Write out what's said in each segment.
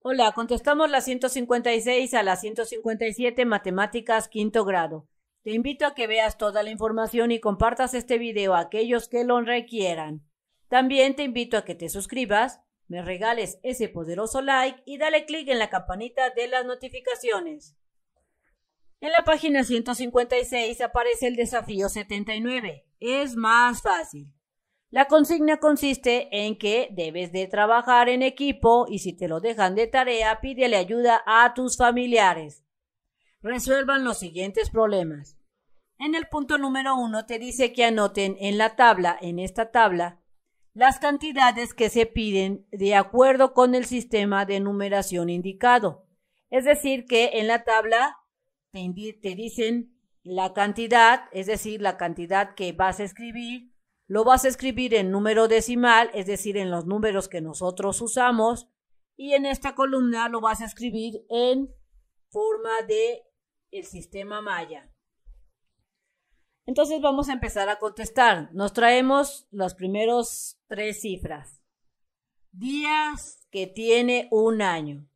Hola, contestamos la 156 a la 157 Matemáticas quinto grado. Te invito a que veas toda la información y compartas este video a aquellos que lo requieran. También te invito a que te suscribas, me regales ese poderoso like y dale clic en la campanita de las notificaciones. En la página 156 aparece el desafío 79. Es más fácil. La consigna consiste en que debes de trabajar en equipo y si te lo dejan de tarea, pídele ayuda a tus familiares. Resuelvan los siguientes problemas. En el punto número uno te dice que anoten en la tabla, en esta tabla, las cantidades que se piden de acuerdo con el sistema de numeración indicado. Es decir, que en la tabla te, te dicen la cantidad, es decir, la cantidad que vas a escribir, lo vas a escribir en número decimal, es decir, en los números que nosotros usamos, y en esta columna lo vas a escribir en forma de el sistema maya. Entonces vamos a empezar a contestar. Nos traemos los primeros tres cifras. Días que tiene un año.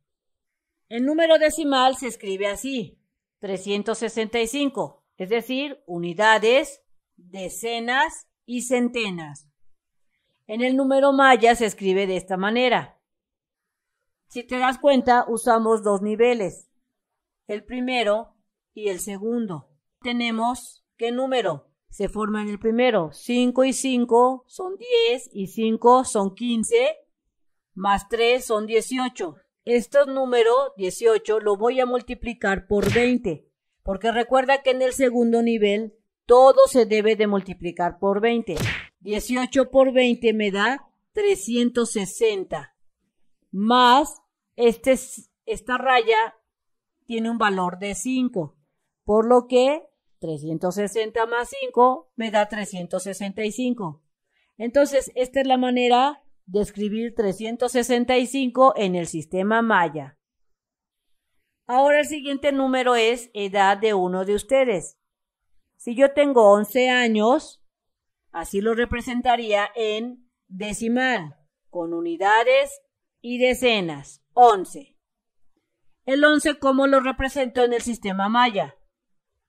El número decimal se escribe así, 365, es decir, unidades, decenas y centenas. En el número maya se escribe de esta manera. Si te das cuenta, usamos dos niveles, el primero y el segundo. Tenemos qué número se forma en el primero. 5 y 5 son 10 y 5 son 15, más 3 son 18. Este número 18 lo voy a multiplicar por 20, porque recuerda que en el segundo nivel todo se debe de multiplicar por 20. 18 por 20 me da 360. Más este esta raya tiene un valor de 5. Por lo que 360 más 5 me da 365. Entonces, esta es la manera de escribir 365 en el sistema maya. Ahora el siguiente número es edad de uno de ustedes. Si yo tengo 11 años, así lo representaría en decimal, con unidades y decenas, 11. El 11, ¿cómo lo represento en el sistema maya?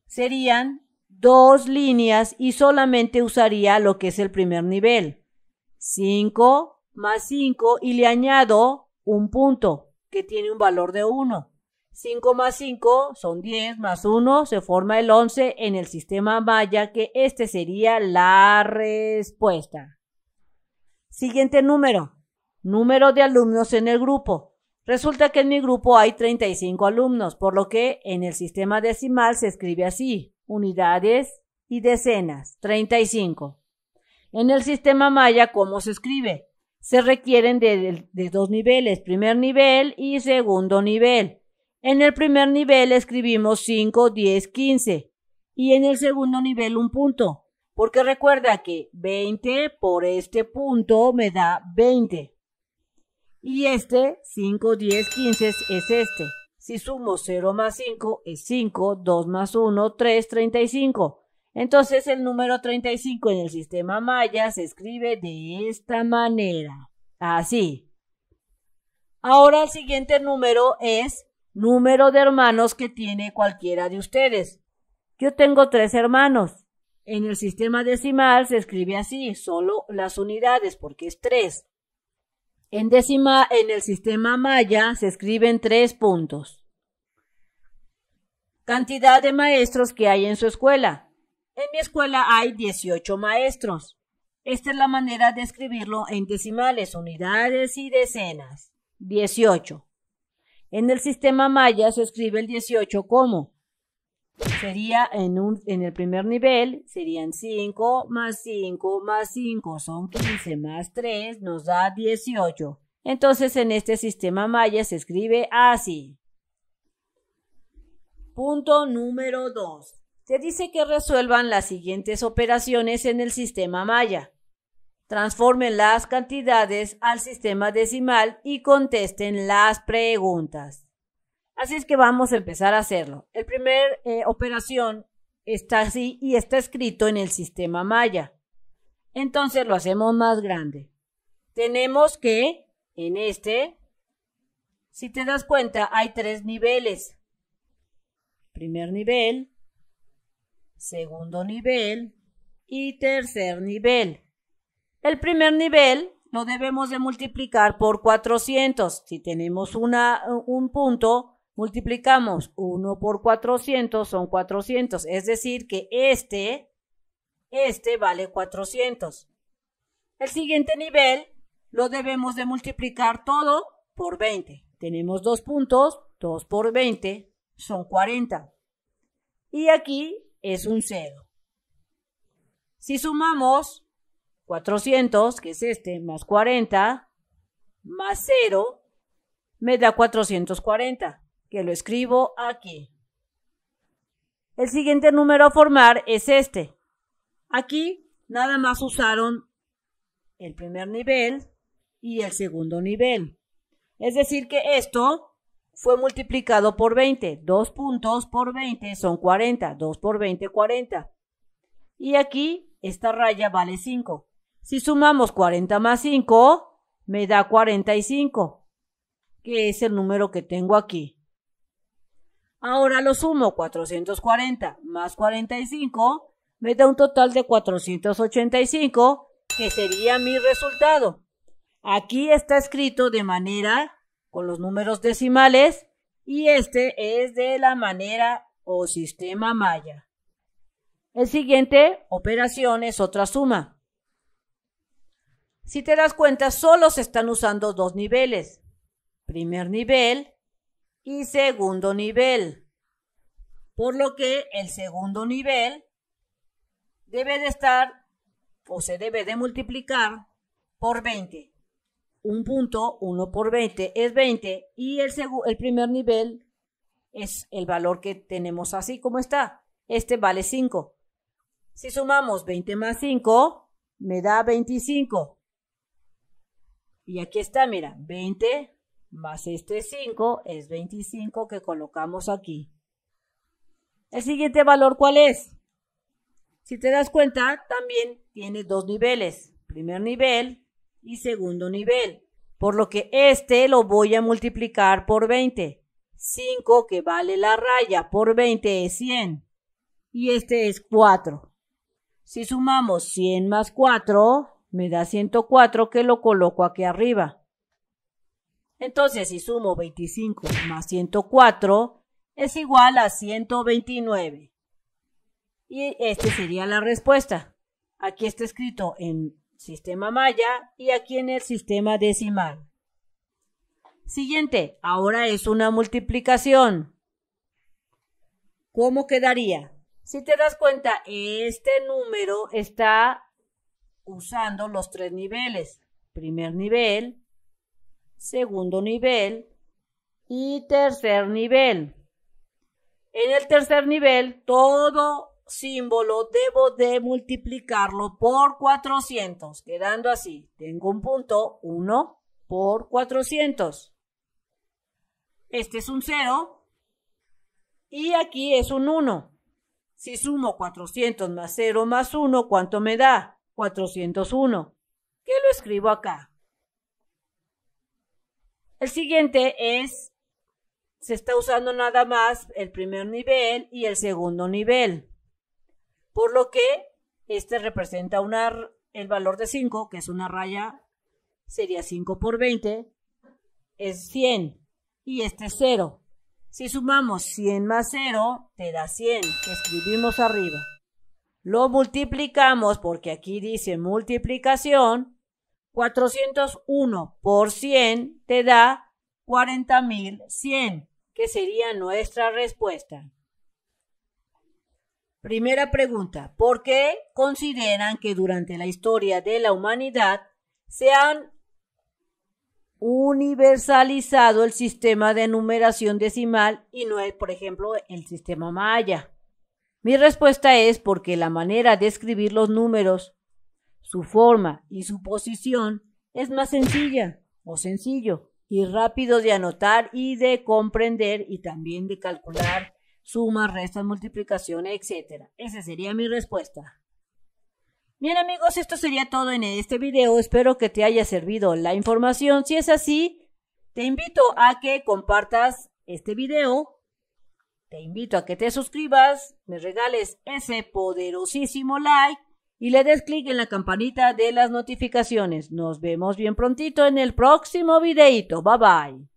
Serían dos líneas y solamente usaría lo que es el primer nivel. 5 más 5 y le añado un punto que tiene un valor de 1. 5 más 5 son 10 más 1 se forma el 11 en el sistema maya que este sería la respuesta. Siguiente número. Número de alumnos en el grupo. Resulta que en mi grupo hay 35 alumnos, por lo que en el sistema decimal se escribe así, unidades y decenas, 35. En el sistema maya, ¿cómo se escribe? Se requieren de dos niveles, primer nivel y segundo nivel. En el primer nivel escribimos 5, 10, 15 y en el segundo nivel un punto, porque recuerda que 20 por este punto me da 20. Y este 5, 10, 15 es este. Si sumo 0 más 5 es 5, 2 más 1, 3, 35. Entonces el número 35 en el sistema maya se escribe de esta manera. Así. Ahora el siguiente número es número de hermanos que tiene cualquiera de ustedes. Yo tengo tres hermanos. En el sistema decimal se escribe así, solo las unidades, porque es tres. En, décima, en el sistema maya se escriben tres puntos. Cantidad de maestros que hay en su escuela. En mi escuela hay 18 maestros. Esta es la manera de escribirlo en decimales, unidades y decenas. 18. En el sistema maya se escribe el 18 como. Sería en, el primer nivel, serían 5 más 5 más 5, son 15 más 3, nos da 18. Entonces en este sistema maya se escribe así. Punto número 2. Se dice que resuelvan las siguientes operaciones en el sistema maya. Transformen las cantidades al sistema decimal y contesten las preguntas. Así es que vamos a empezar a hacerlo. El primer eh, operación está así y está escrito en el sistema maya. Entonces lo hacemos más grande. Tenemos que en este, si te das cuenta, hay tres niveles. Primer nivel, segundo nivel y tercer nivel. El primer nivel lo debemos de multiplicar por 400. Si tenemos un punto, multiplicamos 1 por 400, son 400. Es decir, que este, este vale 400. El siguiente nivel lo debemos de multiplicar todo por 20. Tenemos dos puntos, 2 por 20 son 40. Y aquí es un 0. Si sumamos 400, que es este, más 40, más 0, me da 440, que lo escribo aquí. El siguiente número a formar es este. Aquí nada más usaron el primer nivel y el segundo nivel. Es decir que esto fue multiplicado por 20. 2 puntos por 20 son 40. 2 por 20, 40. Y aquí esta raya vale 5. Si sumamos 40 más 5, me da 45, que es el número que tengo aquí. Ahora lo sumo, 440 más 45 me da un total de 485, que sería mi resultado. Aquí está escrito de manera con los números decimales y este es de la manera o sistema maya. El siguiente operación es otra suma. Si te das cuenta, solo se están usando dos niveles. Primer nivel y segundo nivel. Por lo que el segundo nivel debe de estar o se debe de multiplicar por 20. Un punto, uno por 20 es 20 y el, el primer nivel es el valor que tenemos así como está. Este vale 5. Si sumamos 20 más 5, me da 25. Y aquí está, mira, 20 más este 5 es 25 que colocamos aquí. El siguiente valor, ¿cuál es? Si te das cuenta, también tiene dos niveles, primer nivel y segundo nivel. Por lo que este lo voy a multiplicar por 20. 5 que vale la raya por 20 es 100. Y este es 4. Si sumamos 100 más 4, me da 104 que lo coloco aquí arriba. Entonces, si sumo 25 más 104, es igual a 129. Y esta sería la respuesta. Aquí está escrito en sistema maya y aquí en el sistema decimal. Siguiente, ahora es una multiplicación. ¿Cómo quedaría? Si te das cuenta, este número está usando los tres niveles. Primer nivel, segundo nivel y tercer nivel. En el tercer nivel, todo símbolo debo de multiplicarlo por 400, quedando así. Tengo un punto 1 por 400. Este es un 0 y aquí es un 1. Si sumo 400 más 0 más 1, ¿cuánto me da? 401, que lo escribo acá. El siguiente es, se está usando nada más el primer nivel y el segundo nivel, por lo que este representa el valor de 5, que es una raya, sería 5 por 20, es 100, y este es 0. Si sumamos 100 más 0, te da 100, que escribimos arriba lo multiplicamos, porque aquí dice multiplicación, 401 por 100 te da 40.100, que sería nuestra respuesta. Primera pregunta, ¿por qué consideran que durante la historia de la humanidad se han universalizado el sistema de numeración decimal y no es, por ejemplo, el sistema maya? Mi respuesta es porque la manera de escribir los números, su forma y su posición es más sencilla o sencillo y rápido de anotar y de comprender y también de calcular sumas, restas, multiplicaciones, etc. Esa sería mi respuesta. Bien amigos, esto sería todo en este video. Espero que te haya servido la información. Si es así, te invito a que compartas este video te invito a que te suscribas, me regales ese poderosísimo like y le des clic en la campanita de las notificaciones. Nos vemos bien prontito en el próximo videito. Bye bye.